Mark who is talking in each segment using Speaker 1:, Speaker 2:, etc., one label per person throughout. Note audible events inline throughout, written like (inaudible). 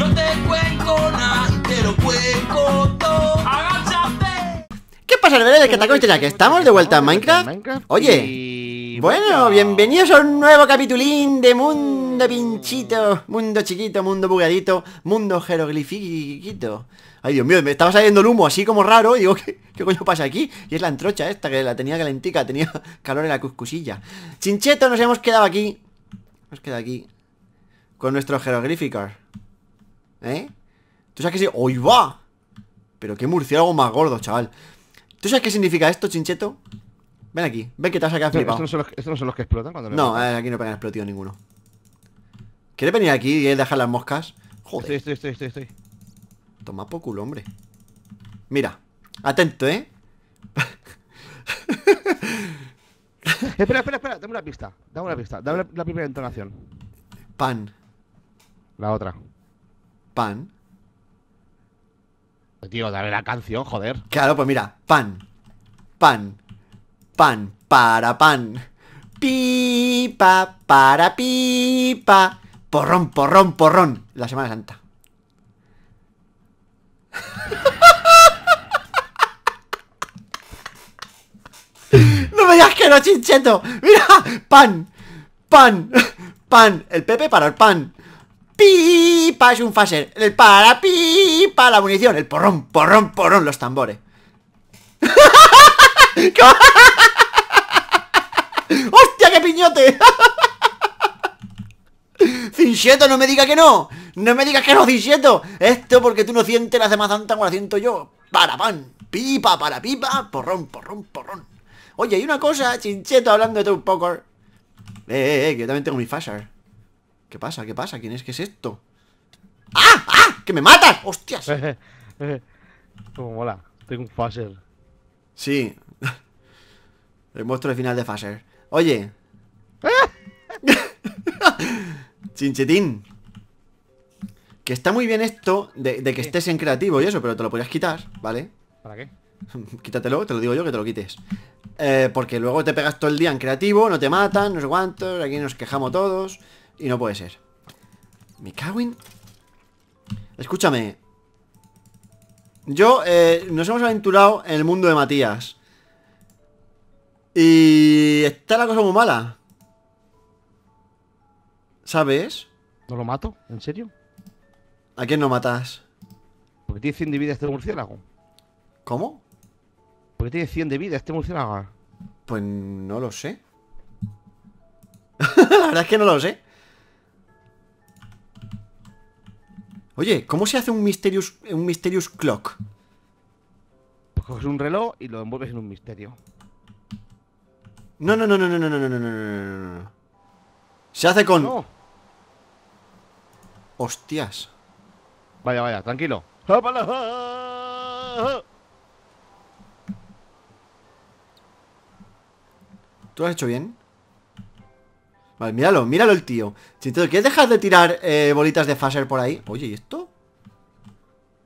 Speaker 1: No te cuento nada,
Speaker 2: ¿Qué pasa, de que que estamos de vuelta a Minecraft? Oye, bueno, bienvenidos a un nuevo capitulín de Mundo Pinchito, Mundo Chiquito, Mundo Bugadito, Mundo Jeroglifiquito. Ay, Dios mío, me estaba saliendo el humo así como raro digo, (laughs) ¿qué, coño pasa aquí? Y es la antrocha esta, que la tenía calentica Tenía (laughs) calor en la cuscusilla Chincheto, nos hemos quedado aquí Nos queda aquí Con nuestro jeroglíficos ¿Eh? ¿Tú sabes qué sí, ¡Hoy va! Pero qué murciélago más gordo, chaval. ¿Tú sabes qué significa esto, chincheto? Ven aquí, ven que te has sacado flipado.
Speaker 1: ¿Estos no, son los, no son los que explotan cuando No,
Speaker 2: eh, aquí no han explotado ninguno. ¿Quieres venir aquí y dejar las moscas? Joder.
Speaker 1: Estoy, estoy, estoy, estoy,
Speaker 2: Toma por culo, hombre. Mira, atento, ¿eh? (laughs) espera, espera, espera, dame una pista. Dame una pista. Dame la, la primera entonación. Pan. La otra pan. tío, dale la canción, joder. Claro, pues mira, pan, pan, pan, para pan. Pipa, para pipa. Porrón, porrón, porrón. La Semana Santa.
Speaker 1: (laughs)
Speaker 2: No me digas que no, chincheto. Mira, pan, pan, pan. El Pepe para el pan pipa es un faser El para pipa la munición. El porrón, porrón, porrón los tambores. (laughs) ¡Hostia, qué piñote! (laughs) Cinsieto, no me diga que no. No me digas que no, Cinsieto. Esto porque tú no sientes la demás santa como la siento yo. Para pan, pipa, para pipa, porrón, porrón, porrón. Oye, hay una cosa, Chincheto, hablando de un poco. Eh, eh, eh, que yo también tengo mi faser. ¿Qué pasa? ¿Qué pasa? ¿Quién es? que es esto? ¡Ah! ¡Ah! ¡Que me matas! ¡Hostias! Como (laughs) mola. Tengo un phaser. Sí. (laughs) El monstruo de final de faser. Oye. (laughs) Chinchetín. Que está muy bien esto de, que estés en creativo y eso, pero te lo podías quitar, ¿vale? ¿Para qué? Quítatelo, te lo digo yo que te lo quites. Eh, porque luego te pegas todo el día en creativo, no te matan, no sé cuántos, aquí nos quejamos todos. Y no puede ser. Me cago Escúchame. Yo, eh, nos hemos aventurado en el mundo de Matías. Y... Está la cosa muy mala. ¿Sabes? ¿No lo mato? ¿En serio? ¿A quién no matas?
Speaker 1: Porque tiene 100 de vida este murciélago. ¿Cómo? Porque tiene 100 de vida
Speaker 2: este murciélago. Pues no lo sé. (laughs) la verdad es que no lo sé. Oye, ¿cómo se hace un Mysterious, un mysterious Clock? Pues coges un reloj y lo envuelves en un misterio. No, no, no, no, no, no, no, no, no, no, no. Se hace con... Hostias. Vaya, vaya, tranquilo. ¿Tú lo has hecho bien? Vale, míralo, míralo el tío te ¿quieres dejar de tirar eh, bolitas de faser por ahí? Oye, ¿y esto?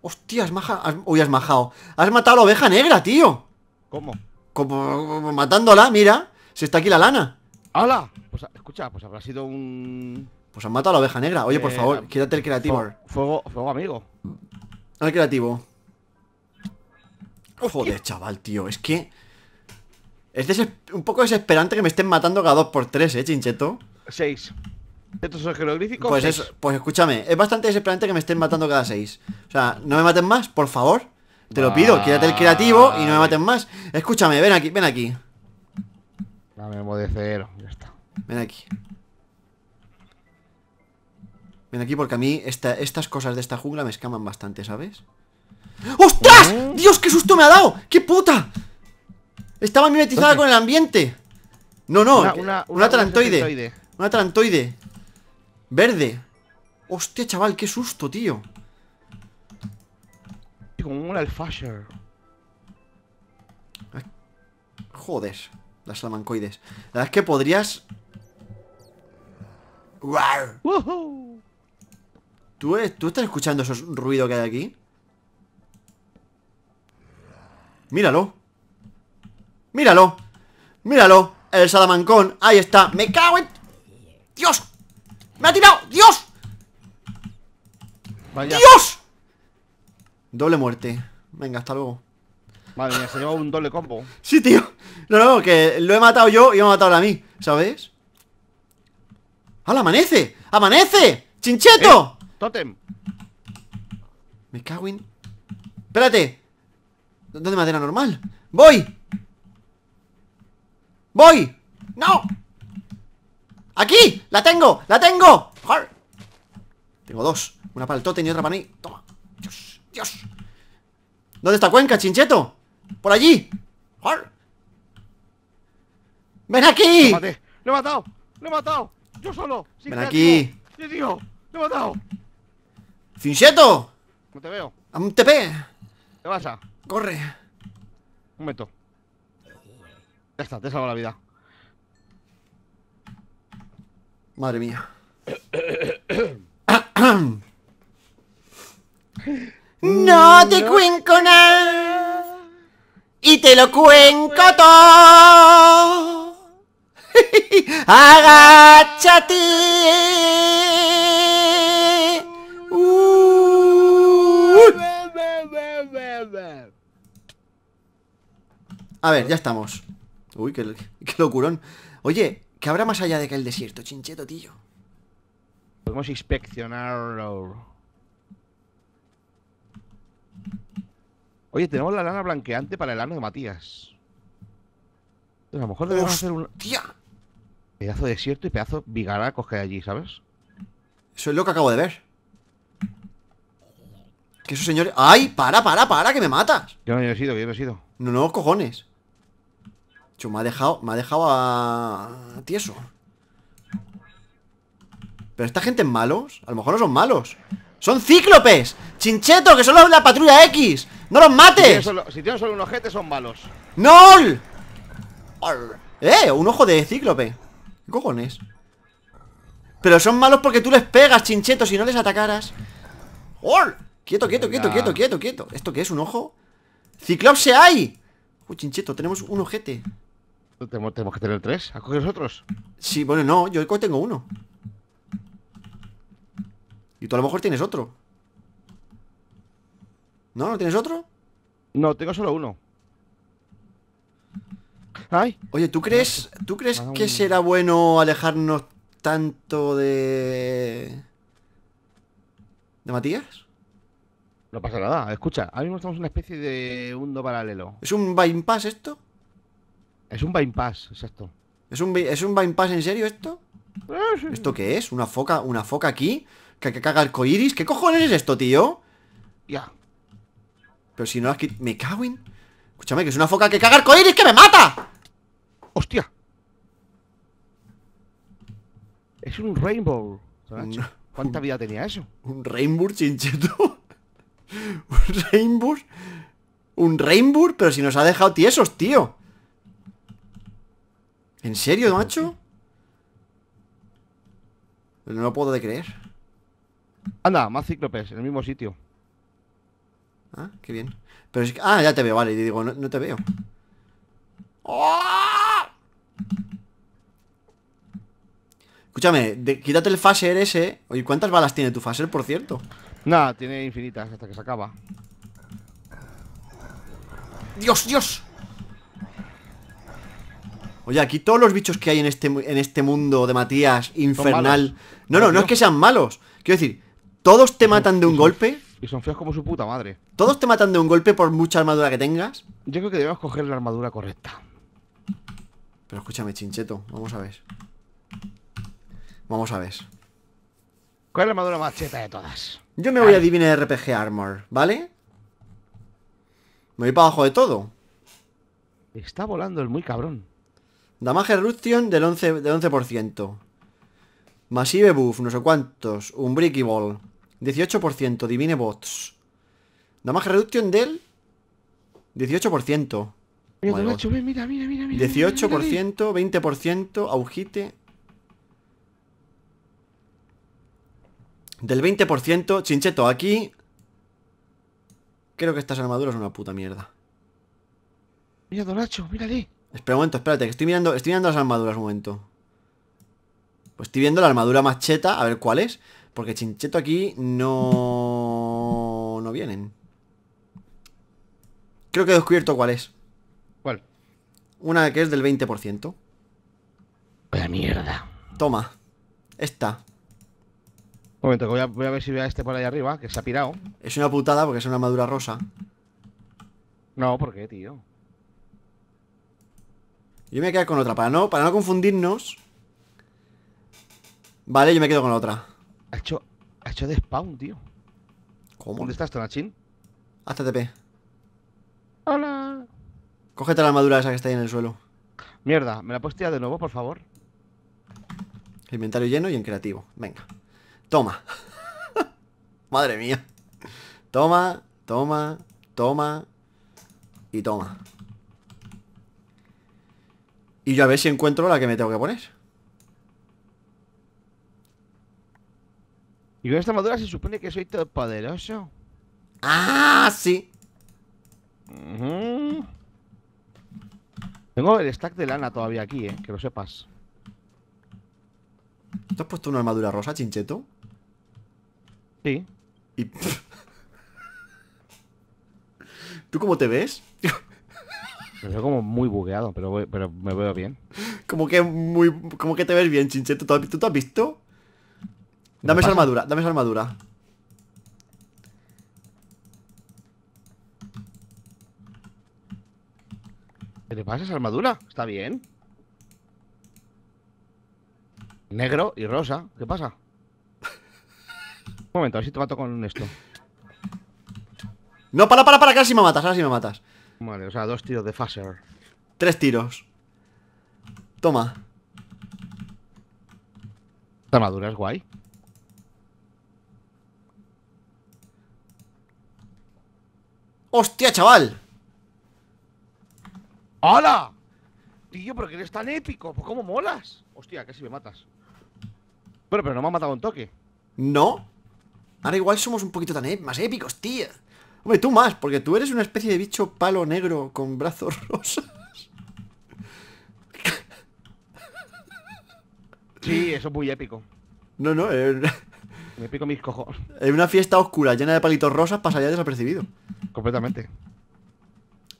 Speaker 2: Hostia, has majado Uy, has majado Has matado a la oveja negra, tío ¿Cómo? Como, matándola, mira se está aquí la lana ¡Hala!
Speaker 1: Pues, escucha, pues habrá sido un...
Speaker 2: Pues has matado a la oveja negra Oye, por eh, favor, quédate el creativo
Speaker 1: Fuego, fuego amigo
Speaker 2: Al creativo Joder, chaval, tío Es que... Es un poco desesperante que me estén matando cada 2 por 3 ¿eh, Chincheto? 6.
Speaker 1: ¿Estos son jeroglíficos? Pues, es,
Speaker 2: pues escúchame, es bastante desesperante que me estén matando cada 6. O sea, no me maten más, por favor. Te lo pido, quédate el creativo y no me maten más. Escúchame, ven aquí, ven aquí. dame cero, ya está. Ven aquí. Ven aquí porque a mí estas cosas de esta jungla me escaman bastante, ¿sabes? ¡Ostras! ¿Eh? ¡Dios, qué susto me ha dado! ¡Qué puta! Estaba mimetizada con el ambiente. No, no, una, una, una trantoide. Una trantoide. Verde. Hostia, chaval, qué susto, tío. Como un alfasher. Joder, las salamancoides. La verdad es que podrías. ¿Tú, ¿Tú estás escuchando esos ruidos que hay aquí? Míralo. Míralo, míralo El salamancón, ahí está Me cago en... ¡Dios! ¡Me ha tirado! ¡Dios! Vaya. ¡Dios! Doble muerte Venga, hasta luego Vale, mía, se lleva un doble combo Sí, tío No, no, que lo he matado yo y me ha matado a mí ¿Sabes? Al amanece! ¡Amanece! ¡Chincheto! Eh, ¡Totem! Me cago en... ¡Espérate! ¿Dónde madera normal? ¡Voy! ¡Voy! ¡No! ¡Aquí! ¡La tengo! ¡La tengo! Tengo dos. Una para el totem y otra para mí. Toma. Dios, Dios. ¿Dónde está Cuenca, chincheto? Por allí. ¡Ven aquí! Lo, he
Speaker 1: matado! ¡Lo he matado! ¡Yo solo!
Speaker 2: ¡Ven aquí!
Speaker 1: ¡Yo digo, ¡Lo he matado!
Speaker 2: ¡Cincheto! No te veo. ¡A un TP!
Speaker 1: ¿Qué pasa? Corre.
Speaker 2: Un momento. Ya está, te salvo la vida. Madre mía. no te cuenco nada. Y te lo cuenco todo. (laughs) Agáchate. Uh. A ver, ya estamos. Uy, qué, locurón. Oye, ¿qué habrá más allá de que el desierto, chincheto, tío? Podemos inspeccionarlo.
Speaker 1: Oye, tenemos la lana blanqueante para el ano de Matías. a lo mejor debemos hacer un. ¡Tía! Pedazo de desierto y pedazo vigara coger
Speaker 2: allí, ¿sabes? Eso es lo que acabo de ver. Que esos señores. ¡Ay! ¡Para, para, para! ¡Que me matas! Yo no, he sido, yo no he sido. No, no, cojones. Chu, me ha dejado, me ha dejado a... tieso. Pero esta gente es malos. A lo mejor no son malos. ¡Son cíclopes! ¡Chincheto, que son los la patrulla X! ¡No los mates!
Speaker 1: Si tienen solo, un ojete, son malos.
Speaker 2: ¡No! ¡Eh! Un ojo de cíclope. ¿Qué cojones? Pero son malos porque tú les pegas, chincheto, si no les atacaras. ¡Ol! Quieto, quieto, quieto, quieto, quieto, quieto. ¿Esto qué es? ¿Un ojo? ¡Ciclops se hay! Uy, chincheto, tenemos un ojete. ¿Tenemos, que tener tres? ¿A los otros? Sí, bueno, no, yo tengo uno. Y tú a lo mejor tienes otro. ¿No? ¿No tienes otro? No, tengo solo uno. Ay. Oye, ¿tú crees, ¿tú crees ah, que será bueno alejarnos tanto de... ¿De Matías? No pasa nada, escucha, ahora mismo estamos en una especie de mundo paralelo. ¿Es un bypass esto? Es un bypass, exacto. ¿Es un, ¿Es un bypass en serio esto? Ah, ¿Esto qué es? ¿Una foca, una foca aquí? ¿Que, que caga arcoiris? ¿Qué cojones es esto, tío? Ya. Pero si no aquí que Me cago en... Escúchame, que es una foca que caga arcoiris que me mata. ¡Hostia! Es un rainbow. ¿Cuánta vida tenía eso? Un rainbow, chincheto. (laughs) un rainbow. Un rainbow, pero si nos ha dejado tiesos, tío. ¿En serio, macho? No lo puedo de creer. Anda, más cíclopes, en el mismo sitio. Ah, qué bien. Pero Ah, ya te veo, vale. Y digo, no, te veo. ¡Oh! Escúchame, quítate el phaser ese. Oye, ¿cuántas balas tiene tu phaser, por cierto? Nada, tiene infinitas hasta que se acaba. ¡Dios, Dios! Oye, aquí todos los bichos que hay en este, en este mundo de Matías infernal. No, no, no es que sean malos. Quiero decir, todos te matan de un golpe. Y son feos como su puta madre. Todos te matan de un golpe por mucha armadura que tengas. Yo creo que debemos coger la armadura correcta. Pero escúchame, chincheto. Vamos a ver. Vamos a ver.
Speaker 1: ¿Cuál es la armadura más cheta de todas?
Speaker 2: Yo me voy a Divine RPG Armor, ¿vale? Me voy para abajo de todo. Está volando el muy cabrón. Damage reduction del 11%, del 11%. Massive Buff, no sé cuántos. Un Bricky Ball. 18%. Divine Bots. Damage Reduction del 18%. Mira, mira, mira, mira, 18%, 20%, augite. Del 20%, chincheto, aquí... Creo que estas armaduras son una puta mierda.
Speaker 1: Mira, Donacho, mírale.
Speaker 2: Espera un momento, espérate, que estoy mirando, estoy las armaduras un momento. Pues estoy viendo la armadura macheta, a ver cuál es. Porque chincheto aquí no... no vienen. Creo que he descubierto cuál es. ¿Cuál? Una que es del 20%. La mierda. Toma. Esta. Un momento, voy a, voy a ver si veo a este por ahí arriba, que se ha pirado. Es una putada porque es una armadura rosa. No, ¿por qué, tío? Yo me quedo con otra, para no, para no confundirnos. Vale, yo me quedo con otra. Ha hecho, ha hecho de tío. ¿Cómo? ¿Dónde estás, Tonachín? Hasta TP.
Speaker 1: Hola.
Speaker 2: Cógete la armadura esa que está ahí en el suelo. Mierda,
Speaker 1: ¿me la puedes tirar de nuevo, por
Speaker 2: favor? Inventario lleno y en creativo. Venga. Toma. (laughs) Madre mía. Toma, toma, toma y toma. Y yo a ver si encuentro la que me tengo que poner.
Speaker 1: Y con esta armadura se supone que soy todo poderoso. ¡Ah, sí!
Speaker 2: Tengo el stack de lana todavía aquí, eh, que lo sepas. ¿Te has puesto una armadura rosa, chincheto? Sí. ¿Y... (laughs) ¿Tú cómo te ves? Me veo como muy bugueado, pero, pero me veo bien. Como que muy, como que te ves bien, chinche. ¿Tú, tú, te has visto? Dame esa armadura, dame esa armadura. ¿Qué te pasa esa
Speaker 1: armadura? ¿Está bien? Negro y rosa, ¿qué pasa? Un momento, a ver si te mato con esto.
Speaker 2: No, para, para, para, que ahora sí me matas, ahora sí me matas. Vale, o sea, dos tiros de phaser. Tres tiros. Toma. Esta armadura es guay. ¡Hostia, chaval! ¡Hala! Tío,
Speaker 1: pero que eres tan épico. Pues, cómo molas. Hostia, casi me matas.
Speaker 2: Bueno, pero no me ha matado un toque. No. Ahora igual somos un poquito tan más épicos, tío. Hombre, tú más, porque tú eres una especie de bicho palo negro con brazos (laughs) rosas. Sí, eso es muy épico. No, no, eh... (laughs) Me pico mis cojones. En una fiesta oscura llena de palitos rosas pasaría desapercibido. Completamente.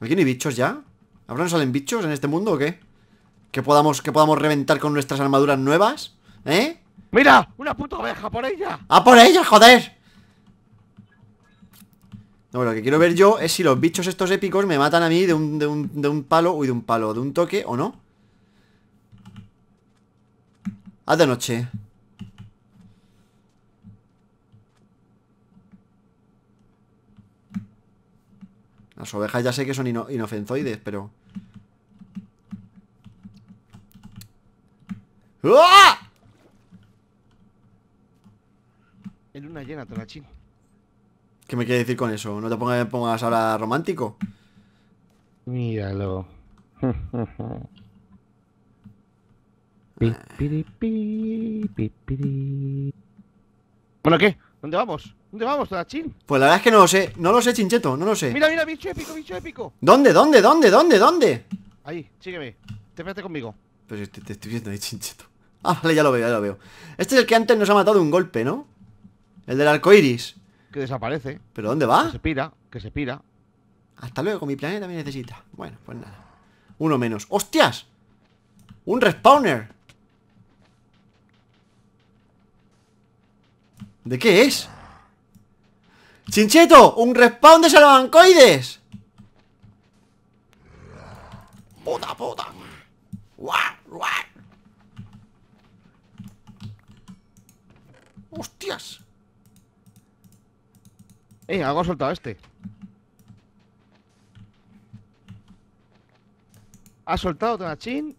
Speaker 2: ¿Aquí no hay bichos ya? ¿Ahora no salen bichos en este mundo o qué? ¿Que podamos, que podamos reventar con nuestras armaduras nuevas? ¿Eh? ¡Mira! ¡Una puta oveja! ¡Por ella! ¡A ¡Ah, por ella, joder! lo que quiero ver yo es si los bichos estos épicos me matan a mí de un, de un, de un palo, uy, de un palo, de un toque o no. Haz de noche. Las ovejas ya sé que son inofensoides, pero... ¡Ah! En
Speaker 1: una llena, China.
Speaker 2: ¿Qué me quieres decir con eso? ¿No te pongas, ahora romántico? Míralo. (laughs) bueno, ¿qué?
Speaker 1: ¿Dónde vamos? ¿Dónde vamos, Tadachín?
Speaker 2: Pues la verdad es que no lo sé. No lo sé, Chincheto, no lo sé.
Speaker 1: Mira, mira, bicho épico, bicho épico.
Speaker 2: ¿Dónde, dónde, dónde, dónde, dónde?
Speaker 1: Ahí, sígueme. Te vete conmigo.
Speaker 2: Pero te, te estoy viendo ahí, Chincheto. Ah, vale, ya lo veo, ya lo veo. Este es el que antes nos ha matado de un golpe, ¿no? El del arco iris
Speaker 1: que desaparece.
Speaker 2: ¿Pero dónde va? Que se pira, que se pira. Hasta luego, mi planeta me necesita. Bueno, pues nada. Uno menos. ¡Hostias! ¡Un respawner! ¿De qué es? ¡Chincheto! ¡Un respawn de salamancoides! ¡Puta, puta! ¡Guau, guau!
Speaker 1: ¡Hostias! Eh, algo ha soltado este. ¿Ha
Speaker 2: soltado Tonachín?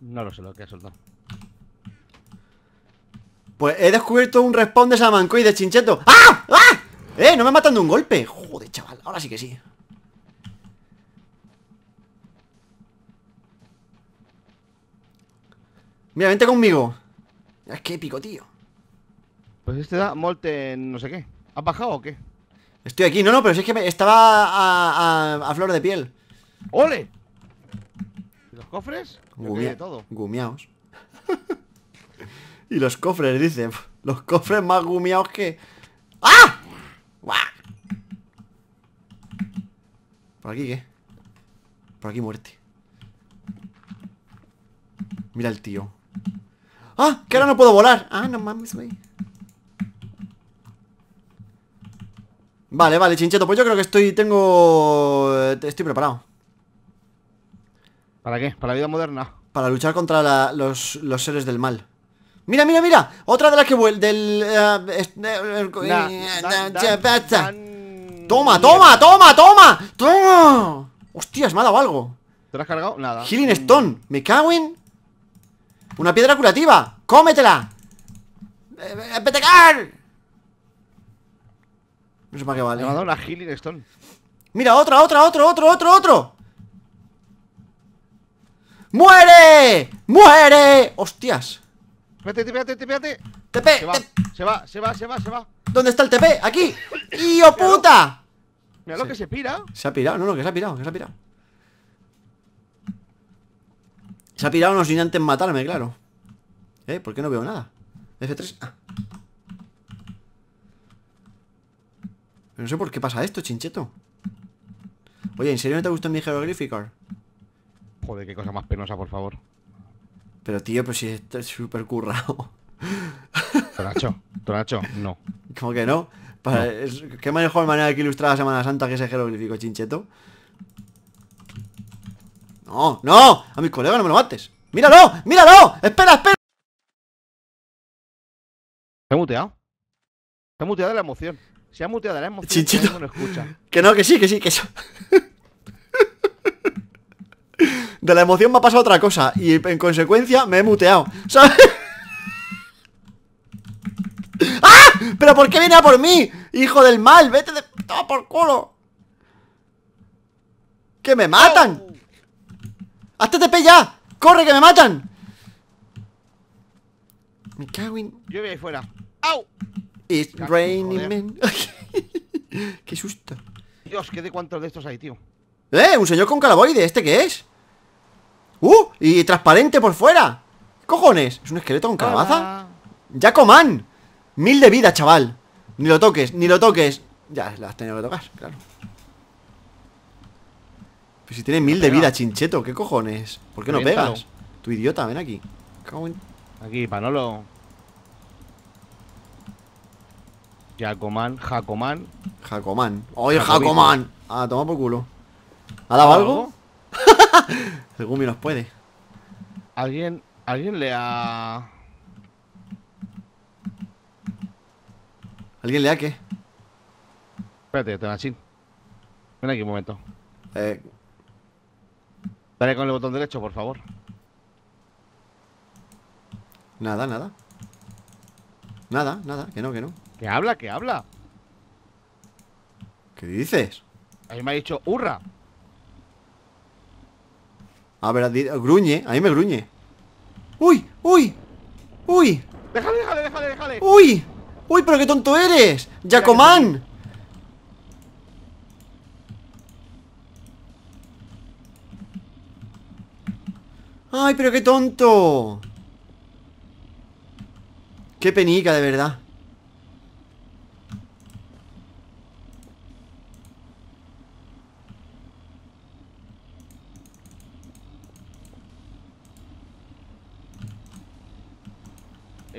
Speaker 1: No lo sé lo que ha soltado.
Speaker 2: Pues he descubierto un respawn de Samanco y de Chincheto. ¡Ah! ¡Ah! ¡Eh! No me matan de un golpe. Joder, chaval. Ahora sí que sí. Mira, vente conmigo. Es que épico, tío. Pues este da molte no sé qué. ¿Ha bajado o qué? Estoy aquí, no, no, pero si es que me estaba a, flor de piel ¡Ole!
Speaker 1: ¿Y los cofres? Gumia
Speaker 2: Gumiaos (laughs) Y los cofres, dice Los cofres más gumiaos que... ¡Ah! ¡Buah! ¿Por aquí qué? Por aquí muerte Mira el tío ¡Ah! Que ahora no puedo volar Ah, no mames, güey Vale, vale, Chincheto, pues yo creo que estoy, tengo... Eh, estoy preparado ¿Para qué? ¿Para la vida moderna? Para luchar contra los, seres del mal ¡Mira, mira, mira! Otra de las que vuelve del... toma, toma, toma, toma! ¡Toma! ¡Hostias, me ha dado algo!
Speaker 1: ¿Te lo has cargado? Nada
Speaker 2: Healing Stone, me cago en... Una piedra curativa, cómetela ¡Petecar! Eh, eh, no sé para qué vale. Me ha dado una healing stone. Mira, otra, otra, otro, otro, otro, otro. ¡Muere! ¡Muere! ¡Hostias!
Speaker 1: Vete, vete, vete, TP, se va, se va, se va, se va, se va.
Speaker 2: ¿Dónde está el TP? ¡Aquí! (laughs) ¡Hijo puta!
Speaker 1: Mira lo que se pira.
Speaker 2: Se ha pirado, no, no, que se ha pirado, que se ha pirado. Se ha pirado no sin antes matarme, claro. ¿Eh? ¿Por qué no veo nada? F3. No sé por qué pasa esto, chincheto. Oye, ¿en serio no te gusta mi jeroglífico? Joder, qué cosa más penosa, por favor. Pero tío, pues si esto es súper currado. Tonacho, Tonacho, no. ¿Cómo que no? ¿Qué mejor manera que ilustrar la Semana Santa que ese jeroglífico, chincheto? No, no, a mi colega no me lo mates. ¡Míralo! ¡Míralo! ¡Espera, espera!
Speaker 1: ha muteado. ha muteado de la emoción. Se ha muteado de la emoción. No escucha.
Speaker 2: (laughs) Que no, que sí, que sí, que eso. (laughs) De la emoción me ha pasado otra cosa y en consecuencia me he muteado. ¿Sabes? (laughs) ¡Ah! ¿Pero por qué viene a por mí? ¡Hijo del mal! ¡Vete de... ¡Toma por culo! ¡Que me matan! ¡Hazte TP ya! ¡Corre, que me matan! Me cago Yo ahí fuera. ¡Au! It's raining men. (laughs) qué susto.
Speaker 1: Dios, qué de cuántos de estos hay, tío.
Speaker 2: ¡Eh! Un señor con calaboide, ¿este qué es? ¡Uh! Y transparente por fuera. ¿Qué cojones? ¿Es un esqueleto con calabaza? coman! Mil de vida, chaval. Ni lo toques, ni lo toques. Ya, las has tenido que tocar, claro. Pero si tiene mil de vida, chincheto, ¿qué cojones? ¿Por qué no pegas? Tu idiota, ven aquí.
Speaker 1: Aquí, panolo. Jacomán, Jacomán. Jacomán. Oye, Jacomán.
Speaker 2: a ah, tomar por culo. ¿Ha dado algo? Según (laughs) me nos puede.
Speaker 1: ¿Alguien, alguien le ha... ¿Alguien le ha qué? Espérate, Tonachín. Ven aquí un momento. Eh... Dale con el botón derecho, por
Speaker 2: favor. Nada, nada. Nada, nada, que no, que no.
Speaker 1: Que habla, que habla.
Speaker 2: ¿Qué dices?
Speaker 1: A mí me ha dicho hurra.
Speaker 2: A ver, gruñe, a mí me gruñe. ¡Uy! ¡Uy! ¡Uy! ¡Déjale, déjale, déjale, déjale! ¡Uy! ¡Uy, pero qué tonto eres! ¡Jacomán! ¡Ay, pero qué tonto! ¡Qué penica, de verdad!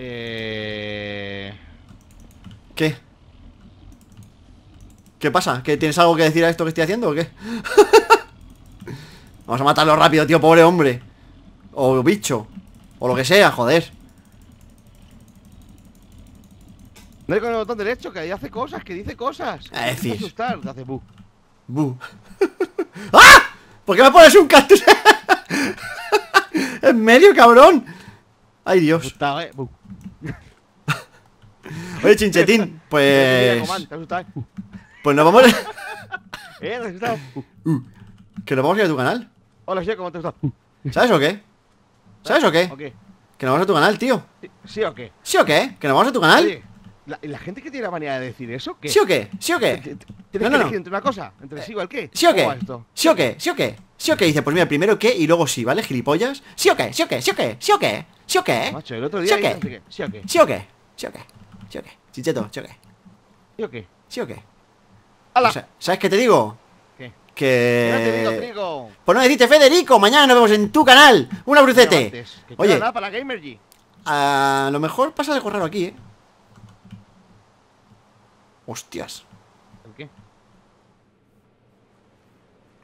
Speaker 1: Eh...
Speaker 2: ¿Qué? ¿Qué pasa? ¿Que tienes algo que decir a esto que estoy haciendo o qué? (laughs) Vamos a matarlo rápido, tío, pobre hombre O bicho O lo que sea, joder
Speaker 1: No con el botón derecho, que ahí hace cosas, que dice cosas Es decir asustar, hace bu
Speaker 2: Bu (laughs) ¡Ah! ¿Por qué me pones un cactus? (laughs) en medio, cabrón Ay, Dios. Eh, Oye, Chinchetín, pues. Pues nos vamos. ¿Eh? ¿Te has asustado? Que nos vamos a ir a tu canal. Hola, chico ¿cómo te ¿Sabes o qué? ¿Sabes o qué? qué? Que nos vamos a tu canal, tío. ¿Sí o qué? ¿Sí o qué? ¿Que nos vamos a tu canal?
Speaker 1: la, gente que tiene la manía de decir eso, ¿qué? ¿Sí o qué? ¿Sí o qué? ¿Tienes que elegir entre una cosa? ¿Entre sí o qué? ¿Sí o qué?
Speaker 2: ¿Sí o qué? ¿Sí o qué? ¿Sí o qué? Dice, pues mira, primero qué y luego sí, ¿vale? Gilipollas. ¿Sí o qué? ¿Sí o qué? ¿Sí o qué? ¿Sí o qué? ¿Sí o qué? ¿Sí o ¿Sí o qué? ¿Sí o qué? ¿Sí o qué? ¿Sí o qué? ¿Sí o qué? Chicheto, ¿sí qué? ¿Sí o qué? ¿Sí o qué? ¿Sabes qué te digo? ¿Qué? Que... No te digo, pues no decís Federico, mañana nos vemos en tu canal. Una brucete. Oye,
Speaker 1: para Gamergy.
Speaker 2: A lo mejor pasa de correr aquí, ¿eh? Hostias. ¿El qué?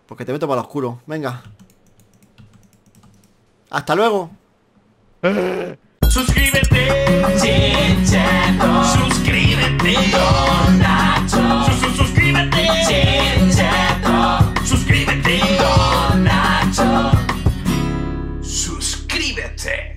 Speaker 2: Porque te meto para lo oscuro. Venga. Hasta luego. (laughs)
Speaker 1: Suscríbete. Chincheto.
Speaker 2: Suscríbete. Don Nacho. Sus -sus suscríbete. Chincheto. Suscríbete. Don Nacho. Suscríbete.